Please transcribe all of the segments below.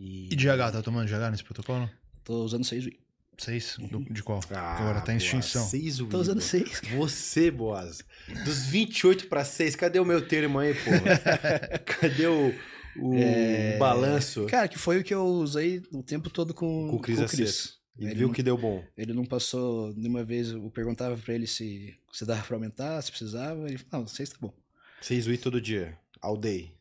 E, e H, tá tomando de H nesse protocolo? Tô usando 6 Wii. 6? Uhum. De qual? Ah, Agora tá em extinção. 6 Wii. Tô usando 6. Você, Boaz. Dos 28 pra 6, cadê o meu termo aí, pô? cadê o, o é... balanço? Cara, que foi o que eu usei o tempo todo com, com o Cris. Com o Cris. E ele viu não, que deu bom. Ele não passou nenhuma vez, eu perguntava pra ele se, se dava pra aumentar, se precisava. Ele falou, não, 6 tá bom. 6 Wii todo dia, all day.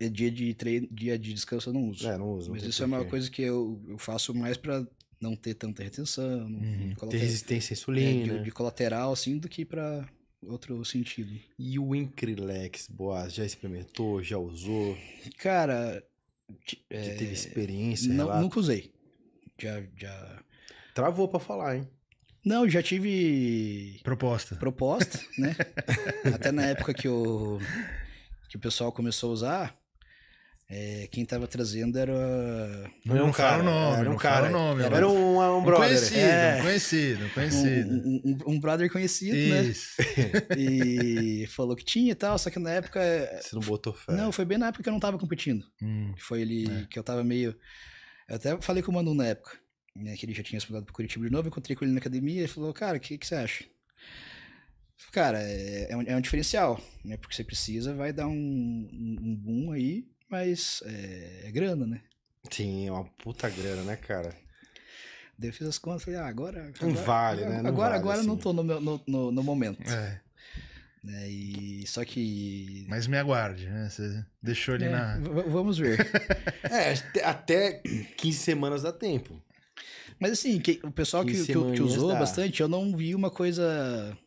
É dia de treino, dia de descanso eu não uso. É, não uso. Mas não isso é uma coisa que eu, eu faço mais para não ter tanta retenção, uhum, ter resistência à é, insulina, é, de, de, colateral assim, do que para outro sentido. E o Increlex, Boas, já experimentou, já usou? Cara, é, teve experiência? Não, relato? nunca usei. Já, já. Travou para falar, hein? Não, já tive proposta. Proposta, né? Até na época que o que o pessoal começou a usar, é, quem tava trazendo era. Não era é um cara, o nome, era um cara. era, um, um brother. Conhecido, é, conhecido, conhecido. Um, um, um brother conhecido, né? Isso. né? E falou que tinha e tal, só que na época. É, você não botou fé. Não, foi bem na época que eu não tava competindo. Hum, foi ele é. que eu tava meio. Eu até falei com o Manu na época, né? Que ele já tinha se mudado pro Curitiba de novo. encontrei com ele na academia e falou: Cara, o que, que você acha? Cara, é, é um, é diferencial, né? Porque você precisa, vai dar um, um boom aí mas é, é grana, né? Sim, é uma puta grana, né, cara? Daí eu fiz as contas falei, ah, agora. Não vale, né? Não agora, vale, agora assim. não tô no, meu, no, no, no momento. É. Né? E só que. Mas me aguarde, né? Você deixou ele é, na. Vamos ver. é, até 15 semanas dá tempo. Mas assim, que, o pessoal que, que, que, usou dá. bastante, eu não vi uma coisa.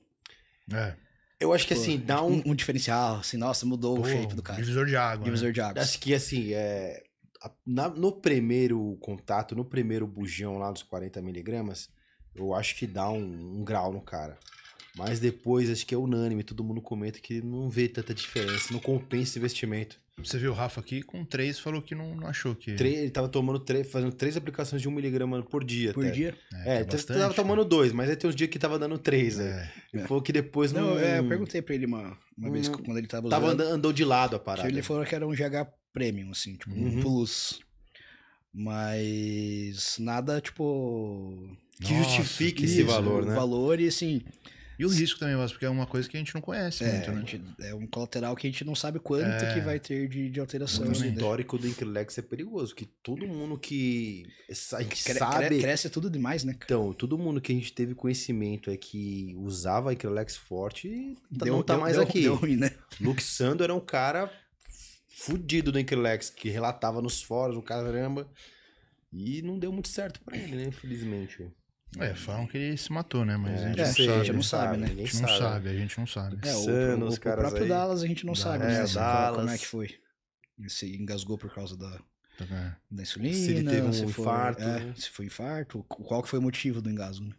É. Eu acho que assim, é dá tipo um... um... um. diferencial, assim, nossa, mudou Pô, o shape do cara. Divisor de água. Né? Divisor né? de água. Acho que assim, é. Na, no primeiro contato, no primeiro bujão lá dos 40 miligramas, eu acho que dá um, um, grau no cara. Mas depois, acho que é unânime, todo mundo comenta que não vê tanta diferença, não compensa investimento. Você viu o Rafa aqui com três, falou que não, não achou que. Três, ele estava tomando três, fazendo três aplicações de um miligrama por dia. Por até. dia? É, é, é bastante, tava tomando né? dois, mas aí tem uns dias que estava dando três, né? É. Ele falou que depois não. não é, eu perguntei para ele uma, uma vez quando ele estava usando. Tava andando, andou de lado a parada. Ele falou que era um GH Premium, assim, tipo, uhum. um Plus. Mas nada, tipo. Que Nossa, justifique que esse valor, né? né? valor e assim. E o risco também, mas porque é uma coisa que a gente não conhece é, muito, né? Gente, é um colateral que a gente não sabe quanto é, que vai ter de, de alteração. O né? histórico do Increlex é perigoso, que todo mundo que a gente cre sabe... Cresce tudo demais, né? Então, todo mundo que a gente teve conhecimento é que usava Increlex forte tá, deu, não tá deu, mais deu, aqui. Deu ruim, né? Luke Sando era um cara fudido do Increlex, que relatava nos fóruns, o caramba... E não deu muito certo para ele, né? Infelizmente. É, é, falam que ele se matou, né? Mas é, a, gente é, não sabe, sabe, né? A gente não sabe, a gente não sabe. É, o, o, o próprio aí. Dallas a gente não sabe, é, né? Assim, Dallas. Como é que foi? se engasgou por causa da, tá da insulina, se ele teve um se infarto. Foi, é, se foi infarto, qual que foi o motivo do engasgo, né?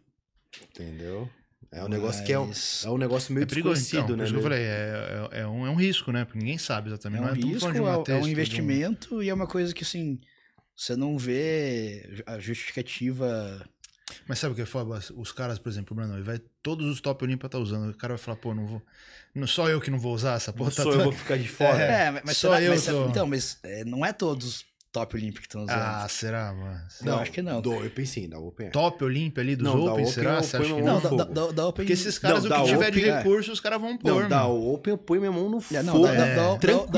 Entendeu? É um Mas... negócio que é um, é um negócio meio é perigoso, então, né? eu falei, é, é, é, um, é um risco, né? Porque ninguém sabe exatamente. É um não é risco, de uma é, um investimento um... e é uma coisa que, assim, você não vê a justificativa mas sabe o que é foda? Os caras, por exemplo, ele vai, todos os top Olimpia tá usando. O cara vai falar, pô, não vou. Não só eu que não vou usar essa porra. Não tá só eu vou ficar de fora. É, é mas só será, eu. Mas, tô... Então, mas é, não é todos top Olimpia que estão usando. Ah, será, mano? Não, não, acho que não. Do, eu pensei da Open. Top Olimpia ali dos não, Open, será? Você acha que não? Não, da, da, da, Open. Porque esses caras, não, o que tiver Open, de é. recurso, os caras vão pôr. Não, mano. da Open eu ponho minha mão no é, fogo. Não, da, é. da,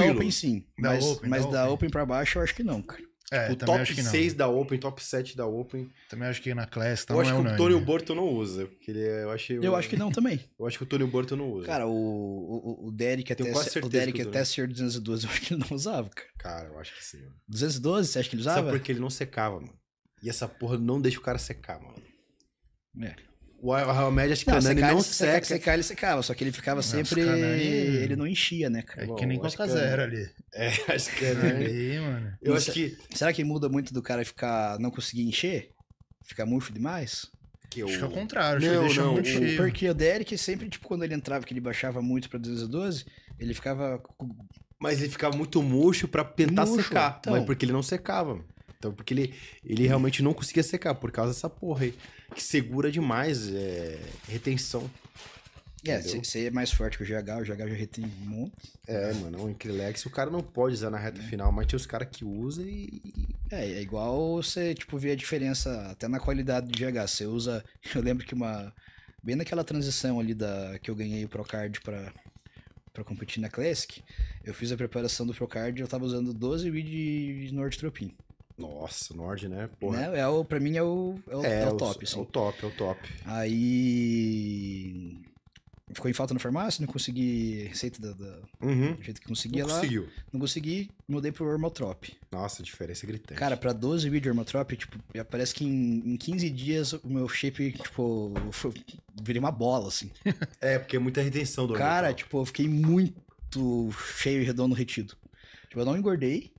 Open sim. mas da Open, mas Open. Open pra baixo eu acho que não, cara. É, o tipo, top 6 da Open, top 7 da Open. Também acho que na Class tá Eu acho é que o Tony Borto não usa. Porque ele é, eu achei, eu, acho que não também. Eu acho que o Tony Borto não usa. Cara, o, o, o Derek até, o Derek até ser 212 eu acho que ele não usava, cara. Cara, eu acho que sim. Mano. 212, você acha que ele usava? só porque ele não secava, mano. E essa porra não deixa o cara secar, mano. É. O Real Magic ele não seca. Secar ele secava, só que ele ficava Nossa, sempre. Canani... Ele não enchia, né, cara? É que nem Coca Zero ali. É, acho que é, né? mano. Eu acho que. Será que muda muito do cara ficar. não conseguir encher? Ficar murcho demais? Que eu... Acho que é o contrário, não, não, muito cheio. Porque o Derek sempre, tipo, quando ele entrava, que ele baixava muito pra 212, ele ficava. Mas ele ficava muito murcho pra tentar murcho. secar. Então... Mas porque ele não secava. Então, porque ele, ele realmente não conseguia secar por causa dessa porra aí, que segura demais é, retenção. É, você é mais forte que o GH, o GH já retém um monte. É, mano, o é Incrylex o cara não pode usar na reta é. final, mas tem os caras que usam e. É, é igual você, tipo, vê a diferença até na qualidade do GH. Você usa. Eu lembro que uma. Bem naquela transição ali da que eu ganhei o Procard pra, pra competir na Classic, eu fiz a preparação do Procard e eu tava usando 12 mid de Nord Tropim. Nossa, Nord, né? Porra. Né? É o, pra mim é o, é o, é, é o top. O, é assim. É o top, é o top. Aí. Ficou em falta na farmácia, não consegui receita da, da uhum. do jeito que conseguia lá. Conseguiu. Não consegui, mudei pro Hermotrop. Nossa, a diferença é gritante. Cara, pra 12 mil de Hermotrop, tipo, já parece que em, em 15 dias o meu shape, tipo, foi, virei uma bola, assim. é, porque é muita retenção do Cara, tipo, eu fiquei muito cheio, redondo, retido. Tipo, eu não engordei,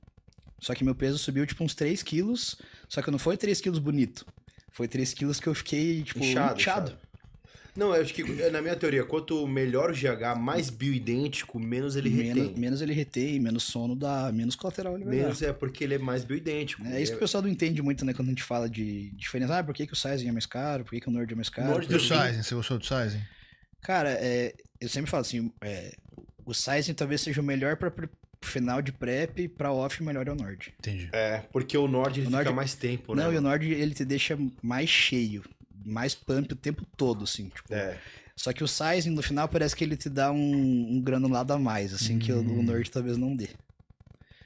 só que meu peso subiu, tipo, uns 3 quilos. Só que não foi 3 quilos bonito. Foi 3 quilos que eu fiquei, tipo, inchado. inchado. Não, eu acho que, eh, na minha teoria, quanto melhor o GH, mais bioidêntico, menos ele menos, retém. Menos ele retém, menos sono dá, menos colateral ele Menos dar. é porque ele é mais bioidêntico. É, isso é que o pessoal não entende muito, né, quando a gente fala de diferença. Ah, por que, que o sizing é mais caro? Por que, que o Nord é mais caro? Nord do sizing, você gostou do sizing? Cara, é, eu sempre falo assim, é, o sizing talvez seja o melhor para final de prep pra off, melhor é o Nord. Entendi. É, porque o Nord ele o Nord... fica mais tempo, né? Não, e o Nord ele te deixa mais cheio, mais pump o tempo todo, assim. Tipo, é. Só que o sizing no final parece que ele te dá um, um granulado a mais, assim, hum. que o, o hum. Nord talvez não dê.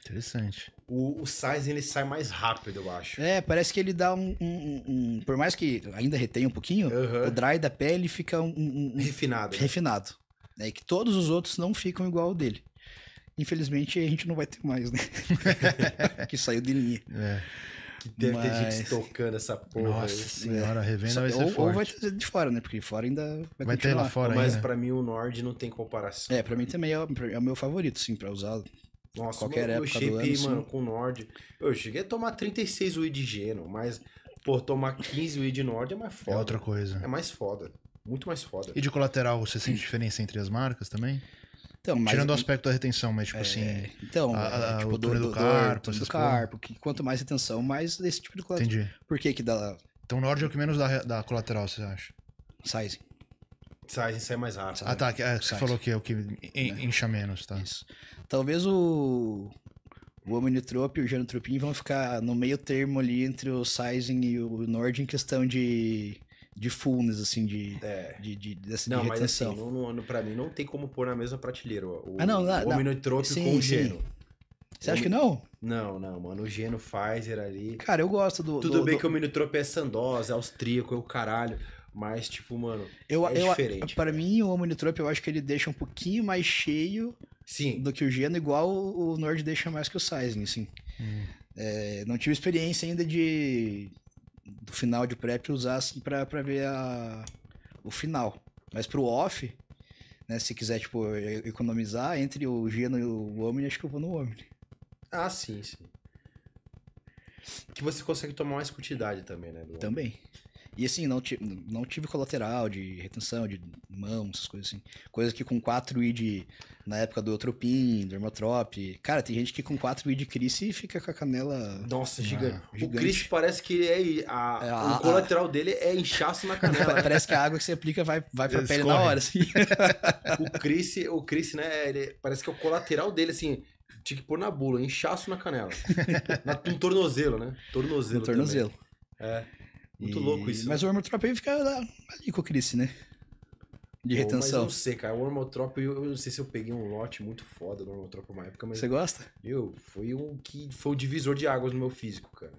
Interessante. O, o sizing ele sai mais rápido, eu acho. É, parece que ele dá um. um, um por mais que ainda retenha um pouquinho, uhum. o dry da pele fica um. um refinado. Né? Refinado. é E que todos os outros não ficam igual ao dele. Infelizmente, a gente não vai ter mais, né? que saiu de linha. É. Que deve Mas... ter gente tocando essa porra. Nossa aí. É. senhora, a revenda Só, vai ser ou, forte. Ou vai ter de fora, né? Porque fora ainda vai, vai ter lá fora Mas ainda. pra mim o Nord não tem comparação. É, pra mim também é, é o meu favorito, sim, pra usar Nossa, qualquer época do ano. mano, sim. com o Nord. Eu cheguei a tomar 36 UI de Geno, mas, pô, tomar 15 UI de Nord é mais é foda. É outra coisa. É mais foda. Muito mais foda. E de colateral, você sente diferença entre as marcas também? Então, mas, Tirando o aspecto da retenção, mas tipo assim, é, assim. Então, a, é, a, tipo, do, do, do carpo, do, do carpo, que quanto mais retenção, mais esse tipo de colateral. Entendi. Por que que dá. Então, Nord é o que menos dá, dá colateral, você acha? Sizing. Sizing sai é mais rápido. Ah, tá. É, você falou que é o que né? incha menos, tá? Isso. Talvez o. O Omnitrop e o Genotropin vão ficar no meio termo ali entre o Sizing e o Nord em questão de de fullness, assim, de, é. de, de, assim não, de mas assim, no não, pra mim não tem como pôr na mesma prateleira o, ah, não, não, o Minotrópio com o Geno. Você acha que não? Não, não, mano. O Geno Pfizer ali. Cara, eu gosto do. Tudo do, bem do... que o Minotrópio é sandosa, é austríaco, é o caralho. Mas, tipo, mano, eu, é eu, diferente. Pra mim, o Omnitrop, eu acho que ele deixa um pouquinho mais cheio Sim. do que o Geno, igual o Nord deixa mais que o Sizing, assim. Hum. É, não tive experiência ainda de, do final de prep usassem para ver a, o final. Mas pro off, né, se quiser tipo, economizar entre o Geno e o Omni, acho que eu vou no Omni. Ah, sim, sim. Que você consegue tomar mais quantidade também, né? também. E assim, não, tive, não tive colateral de retenção, de mão, essas coisas assim. Coisa que com 4 i de. Na época do Eutropin, do Hermotrop. Cara, tem gente que com 4 i de Cris fica com a canela. Nossa, ah, gigante. Ah, gigante. O Cris parece que é. A, é a, o colateral a... dele é inchaço na canela. parece que a água que você aplica vai, vai pra Eles pele correm. na hora, assim. o Cris, o Chris, né? Ele, parece que é o colateral dele, assim. Tinha que pôr na bula, inchaço na canela. na, um tornozelo, né? Tornozelo. Um tornozelo. Também. É. Muito e... louco isso. Mas né? o Ormotrop aí fica ali com o Chris, né? De Pô, retenção. Mas não sei, cara. O Ormotrop, eu, eu, não sei se eu peguei um lote muito foda do Ormotrop uma época, mas. Você gosta? Eu, foi um que. Foi o divisor de águas no meu físico, cara.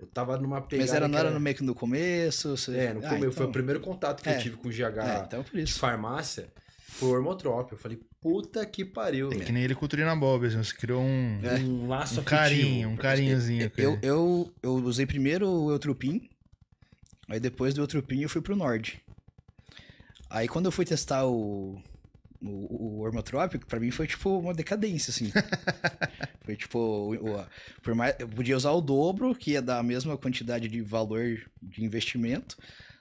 Eu tava numa pegada. Mas era, não era no meio que no começo? Você... É, no ah, começo. então... Foi o primeiro contato que é. eu tive com o GH é, então de farmácia. Foi o Ormotrop. Eu falei, puta que pariu. É que nem ele com o Bob, assim, você criou um, é. um laço um carinho, um carinhozinho. Eu, eu, eu, usei primeiro o Eutropin, Aí depois do outro pinho eu fui pro Nord. Aí quando eu fui testar o, o, o Ormotrópico, pra mim foi tipo uma decadência, assim. foi tipo, o, o, por mais, eu podia usar o dobro, que ia dar a mesma quantidade de valor de investimento,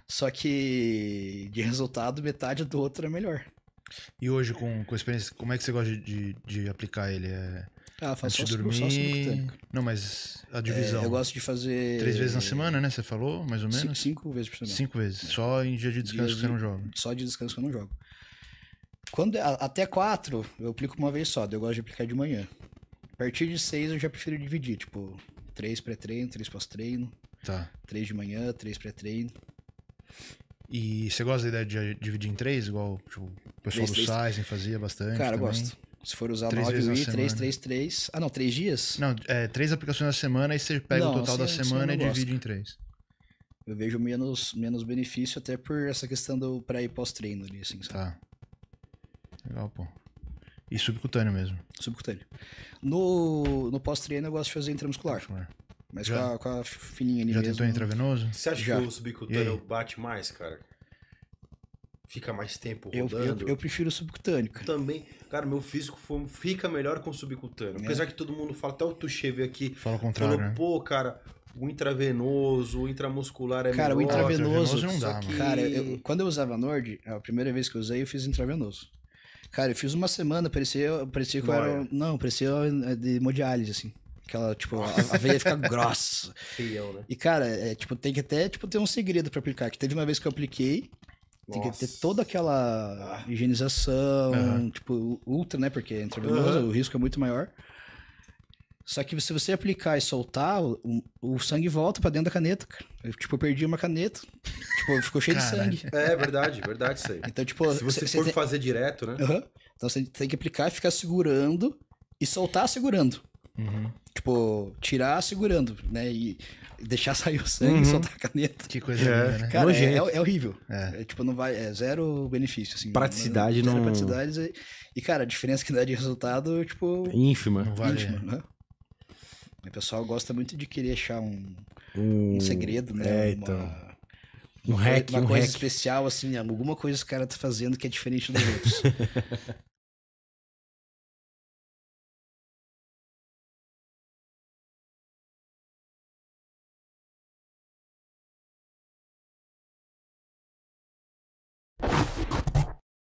só que de resultado metade do outro é melhor. E hoje, com, com a experiência, como é que você gosta de, de aplicar ele? É ah, faço antes de dormir. Só Não, mas a é, divisão. É, eu gosto de fazer. Três vezes na semana, né? Você falou, mais ou menos? Cinco, vezes por semana. Cinco vezes. É. Só em dia de descanso dia que você não joga. Só de descanso que eu não jogo. Quando, é, até quatro, eu aplico uma vez só. Eu gosto de aplicar de manhã. A partir de seis, eu já prefiro dividir. Tipo, três pré-treino, três pós-treino. Tá. Três de manhã, três pré-treino. E você gosta da ideia de dividir em três, igual tipo, o pessoal três, do três. Sizing fazia bastante? Cara, também. gosto. Se for usar três 9 UI, 3, 3, 3. Ah, não, 3 dias? Não, é, 3 aplicações na semana e você pega não, o total assim, da semana assim e divide em 3. Eu vejo menos, menos benefício até por essa questão do pré e pós-treino ali, assim, sabe? Tá. Legal, pô. E subcutâneo mesmo. Subcutâneo. No, no pós-treino eu gosto de fazer intramuscular. Mas com a, com a, fininha ali Já mesmo. Já tentou intravenoso? Você acha Já. que o subcutâneo bate mais, cara? fica mais tempo rodando. Eu, eu, eu prefiro subcutâneo. Cara. Também, cara, meu físico foi, fica melhor com subcutâneo. É. Apesar que todo mundo fala, até o Tuchê veio aqui. Fala o contrário. Falou, né? pô, cara, o intravenoso, o intramuscular é cara, melhor. Cara, o intravenoso, não dá, que... Cara, eu, quando eu usava Nord, a primeira vez que eu usei, eu fiz intravenoso. Cara, eu fiz uma semana, parecia, parecia que era. Não, parecia eh, de hemodiálise, assim. Aquela, tipo, a, veia fica grossa. Fiel, né? E, cara, é, tipo, tem que até tipo, ter um segredo para aplicar. Que teve uma vez que eu apliquei, tem que ter toda aquela ah. higienização, uhum. tipo, ultra, né? Porque é intravenoso, uhum. o risco é muito maior. Só que se você aplicar e soltar, o, o sangue volta para dentro da caneta. Eu, tipo, eu perdi uma caneta. Tipo, ficou cheio de sangue. É verdade, verdade isso aí. Então, tipo, se você for fazer direto, né? Uhum. Então você tem que aplicar e ficar segurando e soltar segurando. Uhum. Tipo, tirar segurando, né? E deixar sair o sangue uhum. e soltar a caneta. Que coisa é. linda, né? Cara, é, é, é, horrível. É. é. tipo, não vai... É zero benefício, assim. Praticidade não... não... Praticidade e, cara, a diferença que dá de resultado, tipo... Ínfima. Não vale. Ínfima, é. né? O pessoal gosta muito de querer achar um, um... um segredo, né? É, então... Uma... Um hack, uma um coisa hack. especial, assim, alguma coisa que o cara tá fazendo que é diferente dos outros.